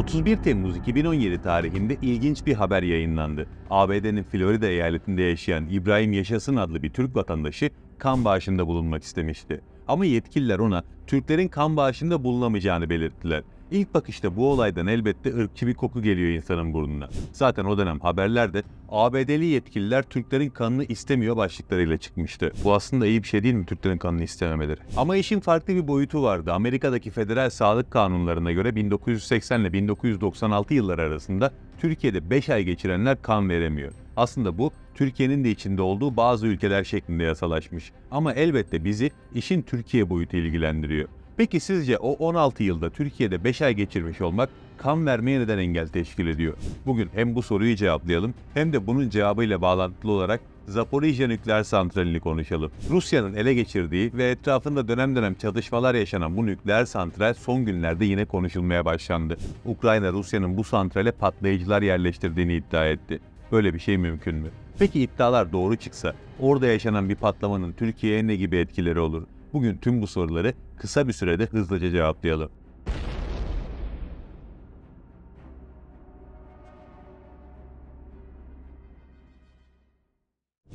31 Temmuz 2017 tarihinde ilginç bir haber yayınlandı. ABD'nin Florida eyaletinde yaşayan İbrahim Yaşasın adlı bir Türk vatandaşı kan bağışında bulunmak istemişti. Ama yetkililer ona Türklerin kan bağışında bulunamayacağını belirttiler. İlk bakışta bu olaydan elbette ırkçı bir koku geliyor insanın burnuna. Zaten o dönem haberlerde ABD'li yetkililer Türklerin kanını istemiyor başlıklarıyla çıkmıştı. Bu aslında iyi bir şey değil mi Türklerin kanını istememeleri? Ama işin farklı bir boyutu vardı. Amerika'daki federal sağlık kanunlarına göre 1980 ile 1996 yılları arasında Türkiye'de 5 ay geçirenler kan veremiyor. Aslında bu Türkiye'nin de içinde olduğu bazı ülkeler şeklinde yasalaşmış. Ama elbette bizi işin Türkiye boyutu ilgilendiriyor. Peki sizce o 16 yılda Türkiye'de 5 ay geçirmiş olmak kan vermeye neden engel teşkil ediyor? Bugün hem bu soruyu cevaplayalım hem de bunun cevabıyla bağlantılı olarak Zaporijya nükleer santralini konuşalım. Rusya'nın ele geçirdiği ve etrafında dönem dönem çatışmalar yaşanan bu nükleer santral son günlerde yine konuşulmaya başlandı. Ukrayna Rusya'nın bu santrale patlayıcılar yerleştirdiğini iddia etti. Böyle bir şey mümkün mü? Peki iddialar doğru çıksa orada yaşanan bir patlamanın Türkiye'ye ne gibi etkileri olur? Bugün tüm bu soruları kısa bir sürede hızlıca cevaplayalım.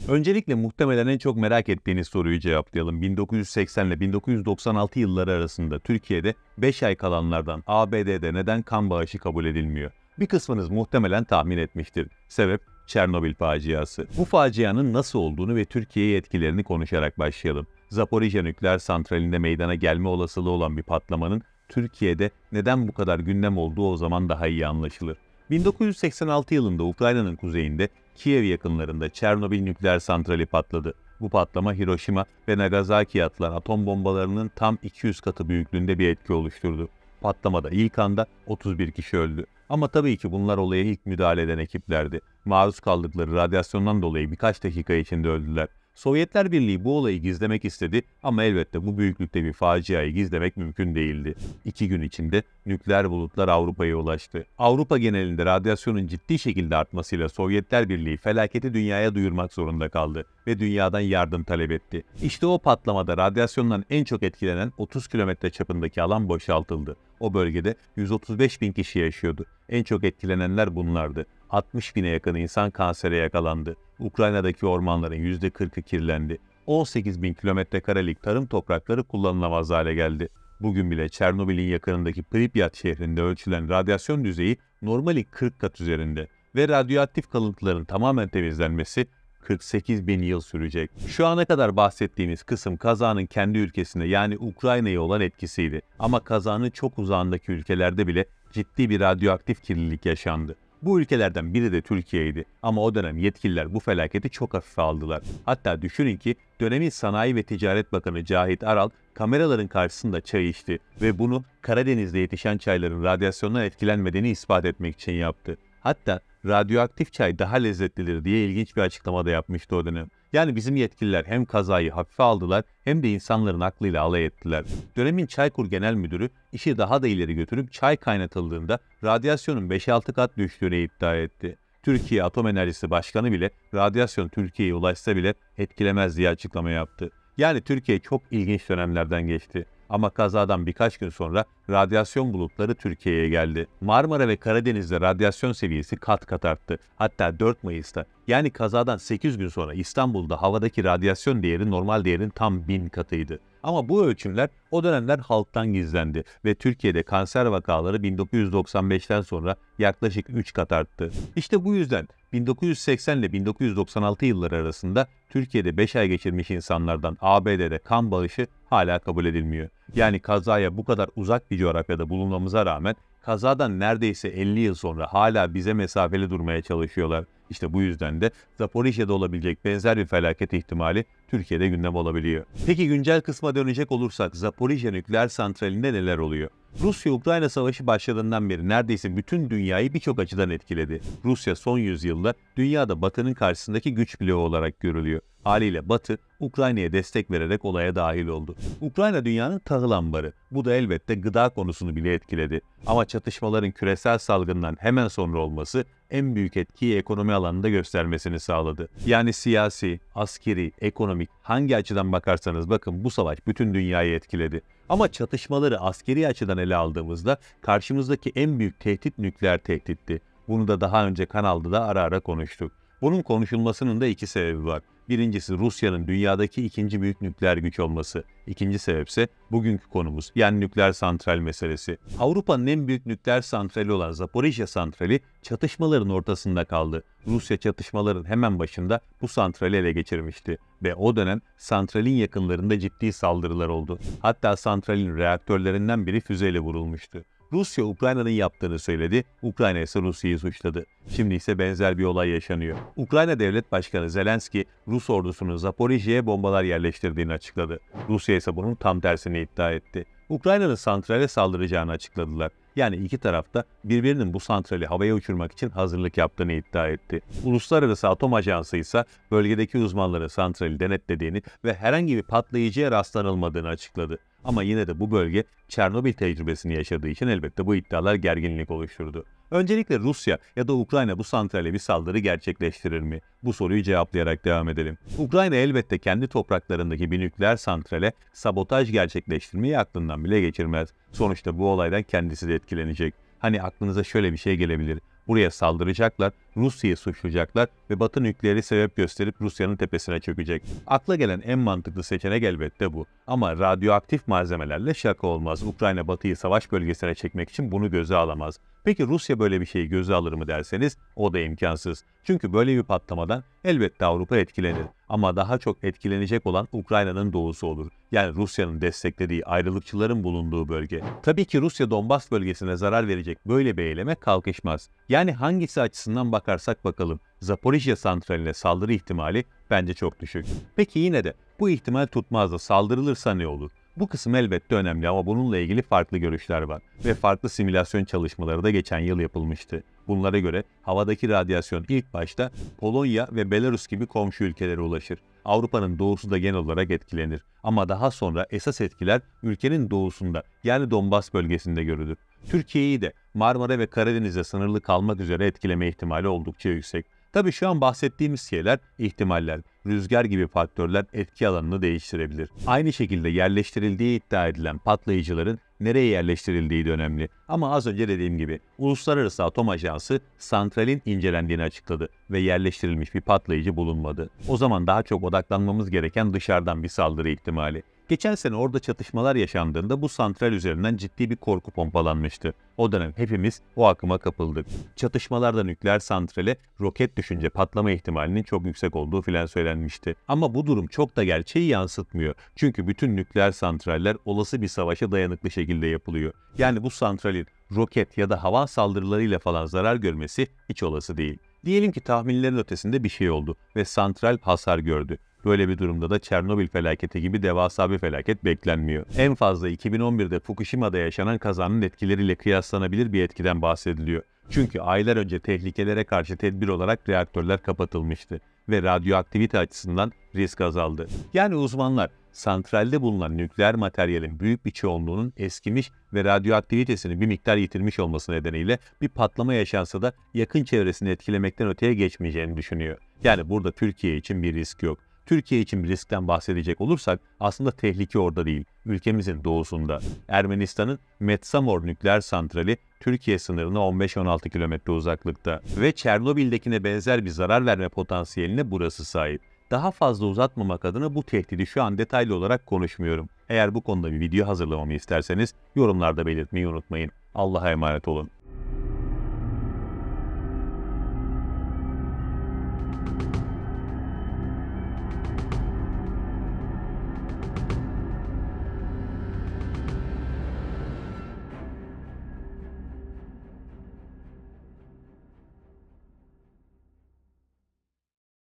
Öncelikle muhtemelen en çok merak ettiğiniz soruyu cevaplayalım. 1980 ile 1996 yılları arasında Türkiye'de 5 ay kalanlardan ABD'de neden kan bağışı kabul edilmiyor? Bir kısmınız muhtemelen tahmin etmiştir. Sebep Çernobil faciası. Bu facianın nasıl olduğunu ve Türkiye'ye etkilerini konuşarak başlayalım. Zaporijya nükleer santralinde meydana gelme olasılığı olan bir patlamanın Türkiye'de neden bu kadar gündem olduğu o zaman daha iyi anlaşılır. 1986 yılında Ukrayna'nın kuzeyinde Kiev yakınlarında Çernobil nükleer santrali patladı. Bu patlama Hiroşima ve Nagasaki atılan atom bombalarının tam 200 katı büyüklüğünde bir etki oluşturdu. Patlamada ilk anda 31 kişi öldü. Ama tabii ki bunlar olaya ilk müdahale eden ekiplerdi. Maruz kaldıkları radyasyondan dolayı birkaç dakika içinde öldüler. Sovyetler Birliği bu olayı gizlemek istedi ama elbette bu büyüklükte bir faciayı gizlemek mümkün değildi. İki gün içinde nükleer bulutlar Avrupa'ya ulaştı. Avrupa genelinde radyasyonun ciddi şekilde artmasıyla Sovyetler Birliği felaketi dünyaya duyurmak zorunda kaldı ve dünyadan yardım talep etti. İşte o patlamada radyasyondan en çok etkilenen 30 kilometre çapındaki alan boşaltıldı o bölgede 135 bin kişi yaşıyordu. En çok etkilenenler bunlardı. 60 bine yakın insan kansere yakalandı. Ukrayna'daki ormanların %40'ı kirlendi. 18 bin kilometre karelik tarım toprakları kullanılamaz hale geldi. Bugün bile Çernobil'in yakınındaki Pripyat şehrinde ölçülen radyasyon düzeyi normali 40 kat üzerinde ve radyoaktif kalıntıların tamamen temizlenmesi 48 bin yıl sürecek. Şu ana kadar bahsettiğimiz kısım kazanın kendi ülkesinde yani Ukrayna'ya olan etkisiydi. Ama kazanın çok uzağındaki ülkelerde bile ciddi bir radyoaktif kirlilik yaşandı. Bu ülkelerden biri de Türkiye'ydi ama o dönem yetkililer bu felaketi çok hafife aldılar. Hatta düşünün ki dönemin Sanayi ve Ticaret Bakanı Cahit Aral kameraların karşısında çay içti ve bunu Karadeniz'de yetişen çayların radyasyondan etkilenmediğini ispat etmek için yaptı. Hatta radyoaktif çay daha lezzetlidir diye ilginç bir açıklama da yapmıştı o dönem. Yani bizim yetkililer hem kazayı hafife aldılar hem de insanların aklıyla alay ettiler. Dönemin Çaykur Genel Müdürü işi daha da ileri götürüp çay kaynatıldığında radyasyonun 5-6 kat düştüğünü iddia etti. Türkiye Atom Enerjisi Başkanı bile radyasyon Türkiye'ye ulaşsa bile etkilemez diye açıklama yaptı. Yani Türkiye çok ilginç dönemlerden geçti. Ama kazadan birkaç gün sonra radyasyon bulutları Türkiye'ye geldi. Marmara ve Karadeniz'de radyasyon seviyesi kat kat arttı. Hatta 4 Mayıs'ta yani kazadan 8 gün sonra İstanbul'da havadaki radyasyon değeri normal değerin tam 1000 katıydı. Ama bu ölçümler o dönemler halktan gizlendi ve Türkiye'de kanser vakaları 1995'ten sonra yaklaşık 3 kat arttı. İşte bu yüzden 1980 ile 1996 yılları arasında Türkiye'de 5 ay geçirmiş insanlardan ABD'de kan bağışı hala kabul edilmiyor. Yani kazaya bu kadar uzak bir coğrafyada bulunmamıza rağmen kazadan neredeyse 50 yıl sonra hala bize mesafeli durmaya çalışıyorlar. İşte bu yüzden de Zaporijya'da olabilecek benzer bir felaket ihtimali Türkiye'de gündem olabiliyor. Peki güncel kısma dönecek olursak Zaporijya nükleer santralinde neler oluyor? Rusya-Ukrayna savaşı başladığından beri neredeyse bütün dünyayı birçok açıdan etkiledi. Rusya son yüzyılda dünyada batının karşısındaki güç bloğu olarak görülüyor. Haliyle Batı, Ukrayna'ya destek vererek olaya dahil oldu. Ukrayna dünyanın tahıl ambarı. Bu da elbette gıda konusunu bile etkiledi. Ama çatışmaların küresel salgından hemen sonra olması en büyük etkiyi ekonomi alanında göstermesini sağladı. Yani siyasi, askeri, ekonomik hangi açıdan bakarsanız bakın bu savaş bütün dünyayı etkiledi. Ama çatışmaları askeri açıdan ele aldığımızda karşımızdaki en büyük tehdit nükleer tehditti. Bunu da daha önce kanalda da ara ara konuştuk. Bunun konuşulmasının da iki sebebi var. Birincisi Rusya'nın dünyadaki ikinci büyük nükleer güç olması. İkinci sebep ise bugünkü konumuz yani nükleer santral meselesi. Avrupa'nın en büyük nükleer santrali olan Zaporijya santrali çatışmaların ortasında kaldı. Rusya çatışmaların hemen başında bu santrali ele geçirmişti ve o dönem santralin yakınlarında ciddi saldırılar oldu. Hatta santralin reaktörlerinden biri füzeyle vurulmuştu. Rusya Ukrayna'nın yaptığını söyledi, Ukrayna ise Rusya'yı suçladı. Şimdi ise benzer bir olay yaşanıyor. Ukrayna Devlet Başkanı Zelenski, Rus ordusunun Zaporijye'ye bombalar yerleştirdiğini açıkladı. Rusya ise bunun tam tersini iddia etti. Ukrayna'nın santrale saldıracağını açıkladılar. Yani iki tarafta birbirinin bu santrali havaya uçurmak için hazırlık yaptığını iddia etti. Uluslararası Atom Ajansı ise bölgedeki uzmanların santrali denetlediğini ve herhangi bir patlayıcıya rastlanılmadığını açıkladı. Ama yine de bu bölge Çernobil tecrübesini yaşadığı için elbette bu iddialar gerginlik oluşturdu. Öncelikle Rusya ya da Ukrayna bu santrale bir saldırı gerçekleştirir mi? Bu soruyu cevaplayarak devam edelim. Ukrayna elbette kendi topraklarındaki bir nükleer santrale sabotaj gerçekleştirmeyi aklından bile geçirmez. Sonuçta bu olaydan kendisi de etkilenecek. Hani aklınıza şöyle bir şey gelebilir. Buraya saldıracaklar Rusya'yı suçlayacaklar ve Batı nükleeri sebep gösterip Rusya'nın tepesine çökecek. Akla gelen en mantıklı seçenek elbette bu. Ama radyoaktif malzemelerle şaka olmaz. Ukrayna Batı'yı savaş bölgesine çekmek için bunu göze alamaz. Peki Rusya böyle bir şeyi göze alır mı derseniz o da imkansız. Çünkü böyle bir patlamadan elbette Avrupa etkilenir. Ama daha çok etkilenecek olan Ukrayna'nın doğusu olur. Yani Rusya'nın desteklediği ayrılıkçıların bulunduğu bölge. Tabii ki Rusya Donbas bölgesine zarar verecek böyle bir eyleme kalkışmaz. Yani hangisi açısından bak bakarsak bakalım Zaporijya santraline saldırı ihtimali bence çok düşük. Peki yine de bu ihtimal tutmaz da saldırılırsa ne olur? Bu kısım elbette önemli ama bununla ilgili farklı görüşler var ve farklı simülasyon çalışmaları da geçen yıl yapılmıştı. Bunlara göre havadaki radyasyon ilk başta Polonya ve Belarus gibi komşu ülkelere ulaşır. Avrupa'nın doğusu da genel olarak etkilenir ama daha sonra esas etkiler ülkenin doğusunda yani Donbas bölgesinde görülür. Türkiye'yi de Marmara ve Karadeniz'e sınırlı kalmak üzere etkileme ihtimali oldukça yüksek. Tabi şu an bahsettiğimiz şeyler ihtimaller, rüzgar gibi faktörler etki alanını değiştirebilir. Aynı şekilde yerleştirildiği iddia edilen patlayıcıların nereye yerleştirildiği de önemli. Ama az önce dediğim gibi Uluslararası Atom Ajansı santralin incelendiğini açıkladı ve yerleştirilmiş bir patlayıcı bulunmadı. O zaman daha çok odaklanmamız gereken dışarıdan bir saldırı ihtimali. Geçen sene orada çatışmalar yaşandığında bu santral üzerinden ciddi bir korku pompalanmıştı. O dönem hepimiz o akıma kapıldık. Çatışmalarda nükleer santrale roket düşünce patlama ihtimalinin çok yüksek olduğu filan söylenmişti. Ama bu durum çok da gerçeği yansıtmıyor. Çünkü bütün nükleer santraller olası bir savaşa dayanıklı şekilde yapılıyor. Yani bu santralin roket ya da hava saldırılarıyla falan zarar görmesi hiç olası değil. Diyelim ki tahminlerin ötesinde bir şey oldu ve santral hasar gördü. Böyle bir durumda da Çernobil felaketi gibi devasa bir felaket beklenmiyor. En fazla 2011'de Fukushima'da yaşanan kazanın etkileriyle kıyaslanabilir bir etkiden bahsediliyor. Çünkü aylar önce tehlikelere karşı tedbir olarak reaktörler kapatılmıştı ve radyoaktivite açısından risk azaldı. Yani uzmanlar santralde bulunan nükleer materyalin büyük bir çoğunluğunun eskimiş ve radyoaktivitesini bir miktar yitirmiş olması nedeniyle bir patlama yaşansa da yakın çevresini etkilemekten öteye geçmeyeceğini düşünüyor. Yani burada Türkiye için bir risk yok. Türkiye için bir riskten bahsedecek olursak aslında tehlike orada değil, ülkemizin doğusunda. Ermenistan'ın Metsamor nükleer santrali Türkiye sınırına 15-16 kilometre uzaklıkta ve Çernobil'dekine benzer bir zarar verme potansiyeline burası sahip. Daha fazla uzatmamak adına bu tehdidi şu an detaylı olarak konuşmuyorum. Eğer bu konuda bir video hazırlamamı isterseniz yorumlarda belirtmeyi unutmayın. Allah'a emanet olun.